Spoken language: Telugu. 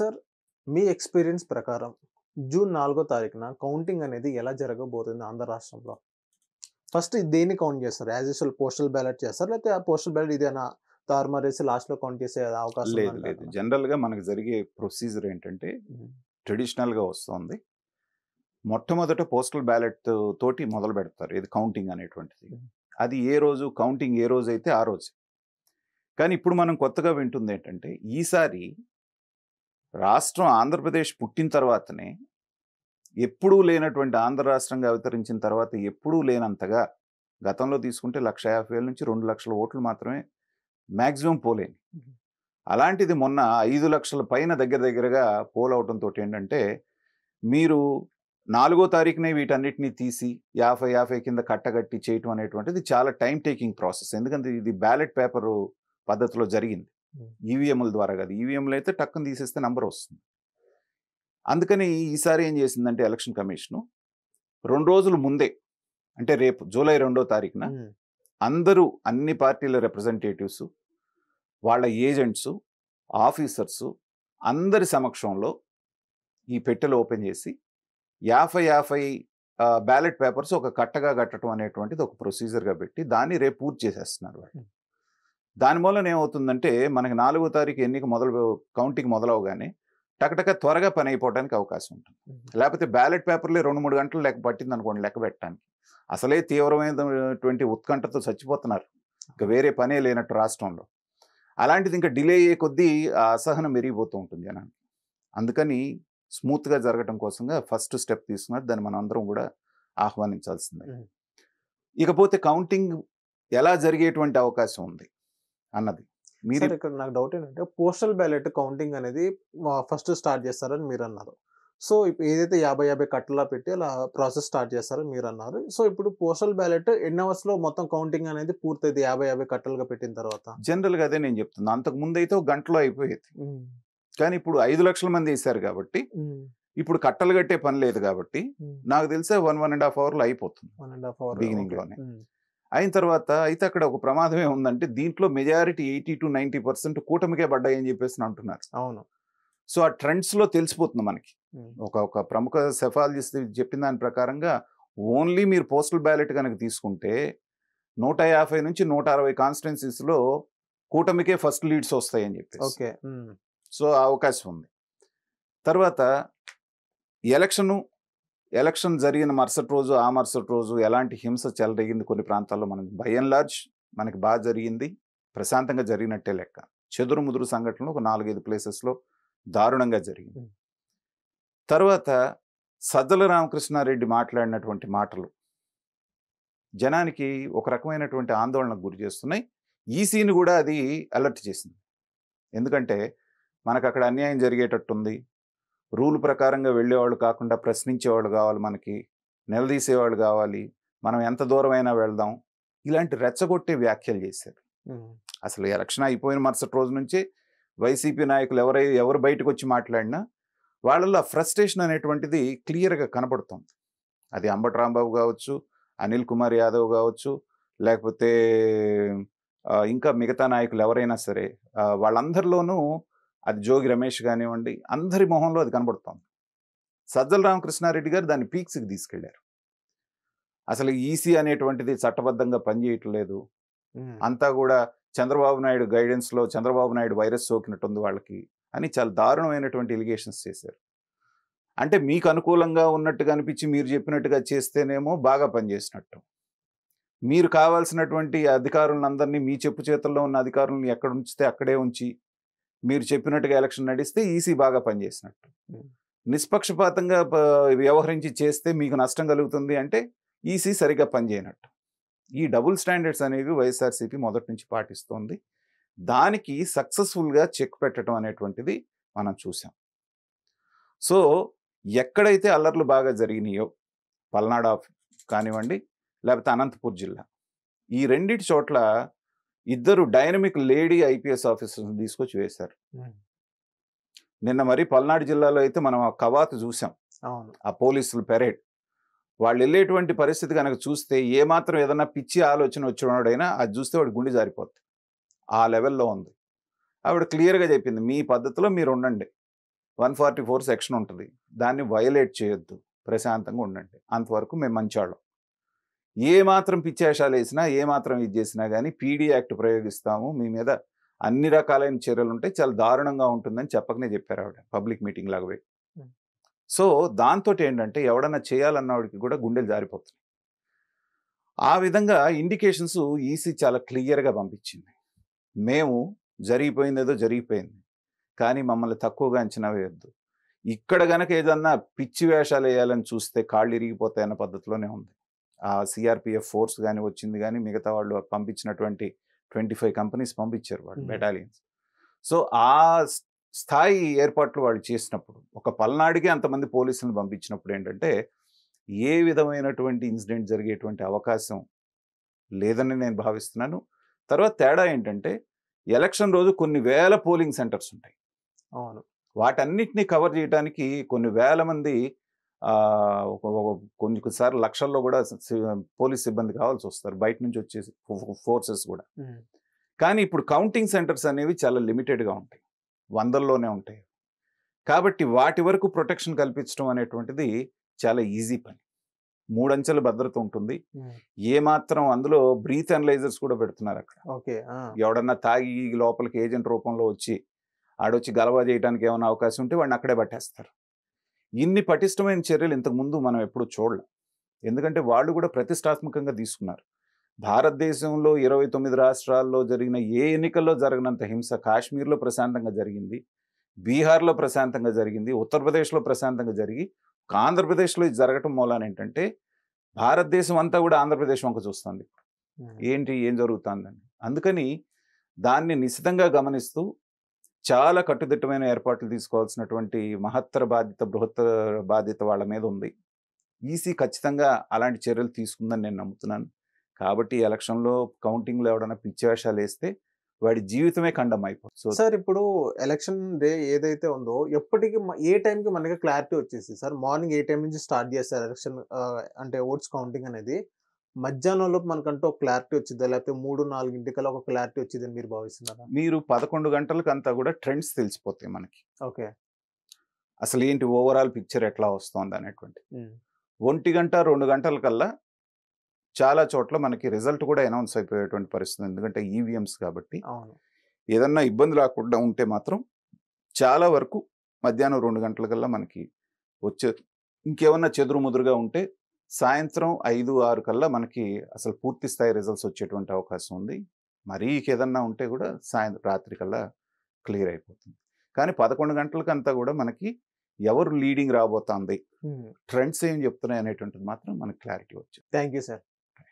సార్ మీ ఎక్స్పీరియన్స్ ప్రకారం జూన్ నాలుగో తారీఖున కౌంటింగ్ అనేది ఎలా జరగబోతుంది ఆంధ్ర రాష్ట్రంలో ఫస్ట్ దేన్ని కౌంట్ చేస్తారు యాజ్ యూజువల్ పోస్టల్ బ్యాలెట్ చేస్తారు లేకపోతే ఆ పోస్టల్ బ్యాలెట్ ఇదేనా తారుమారు తారుమారేసి లాస్ట్లో కౌంట్ చేసే అవకాశం లేదు లేదు జనరల్గా మనకు జరిగే ప్రొసీజర్ ఏంటంటే ట్రెడిషనల్గా వస్తుంది మొట్టమొదట పోస్టల్ బ్యాలెట్ తోటి మొదలు పెడతారు ఇది కౌంటింగ్ అనేటువంటిది అది ఏ రోజు కౌంటింగ్ ఏ రోజు అయితే ఆ రోజు కానీ ఇప్పుడు మనం కొత్తగా వింటుంది ఏంటంటే ఈసారి రాష్ట్రం ఆంధ్రప్రదేశ్ పుట్టిన తర్వాతనే ఎప్పుడూ లేనటువంటి ఆంధ్ర రాష్ట్రంగా అవతరించిన తర్వాత ఎప్పుడూ లేనంతగా గతంలో తీసుకుంటే లక్ష యాభై వేల నుంచి రెండు లక్షల ఓట్లు మాత్రమే మ్యాక్సిమం పోలేని అలాంటిది మొన్న ఐదు లక్షల పైన దగ్గర దగ్గరగా పోల్ అవడంతో ఏంటంటే మీరు నాలుగో తారీఖునే వీటన్నిటిని తీసి యాభై యాభై కింద కట్టగట్టి చేయటం అనేటువంటిది చాలా టైం టేకింగ్ ప్రాసెస్ ఎందుకంటే ఇది బ్యాలెట్ పేపరు పద్ధతిలో జరిగింది ఈవీఎంల ద్వారా కాదు ఈవీఎంలు అయితే టక్కును తీసేస్తే నంబర్ వస్తుంది అందుకని ఈసారి ఏం చేసిందంటే ఎలక్షన్ కమిషను రెండు రోజుల ముందే అంటే రేపు జూలై రెండో తారీఖున అందరూ అన్ని పార్టీల రిప్రజెంటేటివ్స్ వాళ్ళ ఏజెంట్స్ ఆఫీసర్సు అందరి సమక్షంలో ఈ పెట్టెలు ఓపెన్ చేసి యాభై యాభై బ్యాలెట్ పేపర్స్ ఒక కట్టగా కట్టడం అనేటువంటిది ఒక ప్రొసీజర్గా పెట్టి దాన్ని రేపు పూర్తి చేసేస్తున్నారు వాళ్ళు దాని మూలం ఏమవుతుందంటే మనకి నాలుగో తారీఖు ఎన్నిక మొదలు కౌంటింగ్ మొదలవగానే టకటక త్వరగా పని అయిపోవడానికి అవకాశం ఉంటుంది లేకపోతే బ్యాలెట్ పేపర్లే రెండు మూడు గంటలు లెక్క పట్టింది అనుకోండి లెక్క పెట్టడానికి అసలే తీవ్రమైనటువంటి ఉత్కంఠతో చచ్చిపోతున్నారు ఇంకా వేరే పనే లేనట్టు రాష్ట్రంలో అలాంటిది ఇంకా డిలే అయ్యే కొద్దీ ఆ అసహనం మెరిగిపోతూ ఉంటుంది జనానికి అందుకని స్మూత్గా జరగటం కోసంగా ఫస్ట్ స్టెప్ తీసుకున్నారు దాన్ని మనం అందరం కూడా ఆహ్వానించాల్సిందే ఇకపోతే కౌంటింగ్ ఎలా జరిగేటువంటి అవకాశం ఉంది అన్నది మీరు ఇక్కడ నాకు డౌట్ ఏంటంటే పోస్టల్ బ్యాలెట్ కౌంటింగ్ అనేది ఫస్ట్ స్టార్ట్ చేస్తారని మీరు అన్నారు సో ఇప్పుడు ఏదైతే యాభై యాభై కట్టలా పెట్టి అలా ప్రాసెస్ స్టార్ట్ చేస్తారని మీరు అన్నారు సో ఇప్పుడు పోస్టల్ బ్యాలెట్ అవర్స్ అవర్స్లో మొత్తం కౌంటింగ్ అనేది పూర్తయింది యాభై యాభై కట్టలుగా పెట్టిన తర్వాత జనరల్గా అదే నేను చెప్తున్నా అంతకు ముందు అయితే ఒక గంటలో అయిపోయేది కానీ ఇప్పుడు ఐదు లక్షల మంది వేశారు కాబట్టి ఇప్పుడు కట్టలు కట్టే పని లేదు కాబట్టి నాకు తెలిసే వన్ వన్ అండ్ హాఫ్ అవర్లో అయిపోతుంది వన్ అండ్ హాఫ్ అవర్ బిగినింగ్లోనే అయిన తర్వాత అయితే అక్కడ ఒక ప్రమాదమే ఉందంటే దీంట్లో majority eighty to ninety percent కూటమికే పడ్డాయని చెప్పేసి అంటున్నారు అవును సో ఆ ట్రెండ్స్లో తెలిసిపోతుంది మనకి ఒక ఒక ప్రముఖ సెఫాలజిస్ట్ చెప్పిన దాని ప్రకారంగా ఓన్లీ మీరు పోస్టల్ బ్యాలెట్ కనుక తీసుకుంటే నూట యాభై నుంచి నూట అరవై కాన్స్టిట్యున్సీస్లో కూటమికే ఫస్ట్ లీడ్స్ వస్తాయని చెప్పి ఓకే సో ఆ అవకాశం ఉంది తర్వాత ఎలక్షను ఎలక్షన్ జరిగిన మరుసటి రోజు ఆ మరుసటి రోజు ఎలాంటి హింస చెలరేగింది కొన్ని ప్రాంతాల్లో మనకి భయం లార్జ్ మనకి బాగా జరిగింది ప్రశాంతంగా జరిగినట్టే లెక్క చెదురు ముదురు సంఘటనలు ఒక నాలుగైదు ప్లేసెస్లో దారుణంగా జరిగింది తర్వాత సజ్జల రామకృష్ణారెడ్డి మాట్లాడినటువంటి మాటలు జనానికి ఒక రకమైనటువంటి ఆందోళనకు గురి చేస్తున్నాయి ఈసీని కూడా అది అలర్ట్ చేసింది ఎందుకంటే మనకు అక్కడ అన్యాయం జరిగేటట్టుంది రూల్ ప్రకారంగా వెళ్ళేవాళ్ళు కాకుండా ప్రశ్నించేవాళ్ళు కావాలి మనకి నిలదీసేవాళ్ళు కావాలి మనం ఎంత దూరం అయినా వెళ్దాం ఇలాంటి రెచ్చగొట్టే వ్యాఖ్యలు చేశారు అసలు ఎలక్షన్ అయిపోయిన మరుసటి రోజు నుంచి వైసీపీ నాయకులు ఎవరై ఎవరు బయటకు వచ్చి మాట్లాడినా వాళ్ళల్లో ఫ్రస్ట్రేషన్ అనేటువంటిది క్లియర్గా కనపడుతుంది అది అంబటి రాంబాబు కావచ్చు అనిల్ కుమార్ యాదవ్ కావచ్చు లేకపోతే ఇంకా మిగతా నాయకులు ఎవరైనా సరే వాళ్ళందరిలోనూ అది జోగి రమేష్ కానివ్వండి అందరి మొహంలో అది కనబడుతోంది సజ్జల రామకృష్ణారెడ్డి గారు దాన్ని పీక్స్కి తీసుకెళ్లారు అసలు ఈసీ అనేటువంటిది చట్టబద్ధంగా పనిచేయట్లేదు అంతా కూడా చంద్రబాబు నాయుడు గైడెన్స్లో చంద్రబాబు నాయుడు వైరస్ సోకినట్టుంది వాళ్ళకి అని చాలా దారుణమైనటువంటి ఎలిగేషన్స్ చేశారు అంటే మీకు అనుకూలంగా ఉన్నట్టుగా అనిపించి మీరు చెప్పినట్టుగా చేస్తేనేమో బాగా పనిచేసినట్టు మీరు కావాల్సినటువంటి అధికారులను మీ చెప్పు చేతుల్లో ఉన్న అధికారులను ఎక్కడ ఉంచితే అక్కడే ఉంచి మీరు చెప్పినట్టుగా ఎలక్షన్ నడిస్తే ఈసీ బాగా పనిచేసినట్టు నిష్పక్షపాతంగా వ్యవహరించి చేస్తే మీకు నష్టం కలుగుతుంది అంటే ఈసీ సరిగ్గా పనిచేయనట్టు ఈ డబుల్ స్టాండర్డ్స్ అనేవి వైఎస్ఆర్సీపీ మొదటి నుంచి పాటిస్తోంది దానికి సక్సెస్ఫుల్గా చెక్ పెట్టడం అనేటువంటిది మనం చూసాం సో ఎక్కడైతే అల్లర్లు బాగా జరిగినాయో పల్నాడు కానివ్వండి లేకపోతే అనంతపూర్ జిల్లా ఈ రెండింటి చోట్ల ఇద్దరు డైనమిక్ లేడీ ఐపీఎస్ ఆఫీసర్స్ తీసుకొచ్చి వేశారు నిన్న మరి పల్నాడు జిల్లాలో అయితే మనం ఆ కవాతు చూసాం ఆ పోలీసులు పెరేడ్ వాళ్ళు వెళ్ళేటువంటి పరిస్థితి కనుక చూస్తే ఏమాత్రం ఏదైనా పిచ్చి ఆలోచన వచ్చినోడైనా అది చూస్తే వాడు గుండె జారిపోద్ది ఆ లెవెల్లో ఉంది ఆవిడ క్లియర్గా చెప్పింది మీ పద్ధతిలో మీరు ఉండండి వన్ ఫార్టీ ఫోర్ సెక్షన్ ఉంటుంది దాన్ని వయలేట్ చేయొద్దు ప్రశాంతంగా ఉండండి అంతవరకు మేము మంచివాళ్ళం ఏ మాత్రం పిచ్చేషాలు వేసినా ఏ మాత్రం ఇది చేసినా కానీ పీడీ యాక్ట్ ప్రయోగిస్తాము మీ మీద అన్ని రకాలైన చర్యలు ఉంటాయి చాలా దారుణంగా ఉంటుందని చెప్పకనే చెప్పారు ఆవిడ పబ్లిక్ మీటింగ్ లాగా సో దాంతో ఏంటంటే ఎవడన్నా చేయాలన్నవాడికి కూడా గుండెలు జారిపోతున్నాయి ఆ విధంగా ఇండికేషన్స్ ఈసీ చాలా క్లియర్గా పంపించింది మేము జరిగిపోయింది ఏదో జరిగిపోయింది కానీ మమ్మల్ని తక్కువగా అంచనా వేయొద్దు ఇక్కడ గనక ఏదన్నా పిచ్చి వేషాలు వేయాలని చూస్తే కాళ్ళు ఇరిగిపోతాయన్న పద్ధతిలోనే ఉంది ఆ సిఆర్పిఎఫ్ ఫోర్స్ కానీ వచ్చింది కానీ మిగతా వాళ్ళు పంపించినటువంటి ట్వంటీ ఫైవ్ కంపెనీస్ పంపించారు వాళ్ళు బెటాలియన్స్ సో ఆ స్థాయి ఏర్పాట్లు వాళ్ళు చేసినప్పుడు ఒక పల్నాడికి అంతమంది పోలీసులను పంపించినప్పుడు ఏంటంటే ఏ విధమైనటువంటి ఇన్సిడెంట్ జరిగేటువంటి అవకాశం లేదని నేను భావిస్తున్నాను తర్వాత తేడా ఏంటంటే ఎలక్షన్ రోజు కొన్ని వేల పోలింగ్ సెంటర్స్ ఉంటాయి అవును వాటన్నిటిని కవర్ చేయడానికి కొన్ని వేల మంది కొన్ని కొన్నిసార్లు లక్షల్లో కూడా పోలీస్ సిబ్బంది కావాల్సి వస్తారు బయట నుంచి వచ్చే ఫోర్సెస్ కూడా కానీ ఇప్పుడు కౌంటింగ్ సెంటర్స్ అనేవి చాలా లిమిటెడ్గా ఉంటాయి వందల్లోనే ఉంటాయి కాబట్టి వాటి వరకు ప్రొటెక్షన్ కల్పించడం అనేటువంటిది చాలా ఈజీ పని మూడంచెల భద్రత ఉంటుంది ఏ మాత్రం అందులో బ్రీత్ అనలైజర్స్ కూడా పెడుతున్నారు అక్కడ ఎవడన్నా తాగి లోపలికి ఏజెంట్ రూపంలో వచ్చి ఆడొచ్చి గలవా చేయడానికి ఏమైనా అవకాశం ఉంటే వాడిని అక్కడే పట్టేస్తారు ఇన్ని పటిష్టమైన చర్యలు ఇంతకుముందు మనం ఎప్పుడు చూడలేం ఎందుకంటే వాళ్ళు కూడా ప్రతిష్టాత్మకంగా తీసుకున్నారు భారతదేశంలో ఇరవై తొమ్మిది రాష్ట్రాల్లో జరిగిన ఏ ఎన్నికల్లో జరగనంత హింస కాశ్మీర్లో ప్రశాంతంగా జరిగింది బీహార్లో ప్రశాంతంగా జరిగింది ఉత్తరప్రదేశ్లో ప్రశాంతంగా జరిగి ఆంధ్రప్రదేశ్లో ఇది జరగటం మూలాన్ని ఏంటంటే భారతదేశం అంతా కూడా ఆంధ్రప్రదేశ్ వంక చూస్తుంది ఏంటి ఏం జరుగుతుందని అందుకని దాన్ని నిశితంగా గమనిస్తూ చాలా కట్టుదిట్టమైన ఏర్పాట్లు తీసుకోవాల్సినటువంటి మహత్తర బాధ్యత బృహత్తర బాధ్యత వాళ్ళ మీద ఉంది ఈసీ ఖచ్చితంగా అలాంటి చర్యలు తీసుకుందని నేను నమ్ముతున్నాను కాబట్టి ఎలక్షన్లో కౌంటింగ్లో ఎవడన్నా పిచ్చివేషాలు వేస్తే వాడి జీవితమే ఖండం అయిపోతుంది సార్ ఇప్పుడు ఎలక్షన్ డే ఏదైతే ఉందో ఎప్పటికీ ఏ టైంకి మనకి క్లారిటీ వచ్చేసి సార్ మార్నింగ్ ఏ టైం నుంచి స్టార్ట్ చేస్తారు ఎలక్షన్ అంటే ఓట్స్ కౌంటింగ్ అనేది మధ్యాహ్నంలోపు మనకంటూ ఒక క్లారిటీ వచ్చిందా లేకపోతే మూడు నాలుగు ఒక క్లారిటీ వచ్చిందని మీరు భావిస్తున్నారా మీరు పదకొండు అంతా కూడా ట్రెండ్స్ తెలిసిపోతాయి మనకి ఓకే అసలు ఏంటి ఓవరాల్ పిక్చర్ ఎట్లా వస్తుంది అనేటువంటి ఒంటి గంట రెండు గంటల కల్లా చాలా చోట్ల మనకి రిజల్ట్ కూడా అనౌన్స్ అయిపోయేటువంటి పరిస్థితి ఎందుకంటే ఈవీఎంస్ e కాబట్టి ఏదన్నా ఇబ్బంది రాకుండా ఉంటే మాత్రం చాలా వరకు మధ్యాహ్నం రెండు గంటల కల్లా మనకి వచ్చే ఇంకేమన్నా చెదురుముదురుగా ఉంటే సాయంత్రం ఐదు ఆరు కల్లా మనకి అసలు పూర్తి స్థాయి రిజల్ట్స్ వచ్చేటువంటి అవకాశం ఉంది మరీ ఏదన్నా ఉంటే కూడా సాయంత్రం రాత్రి కల్లా క్లియర్ అయిపోతుంది కానీ పదకొండు గంటలకంతా కూడా మనకి ఎవరు లీడింగ్ రాబోతుంది ట్రెండ్స్ ఏం చెప్తున్నాయి అనేటువంటిది మాత్రం మనకు క్లారిటీ వచ్చింది థ్యాంక్ యూ సార్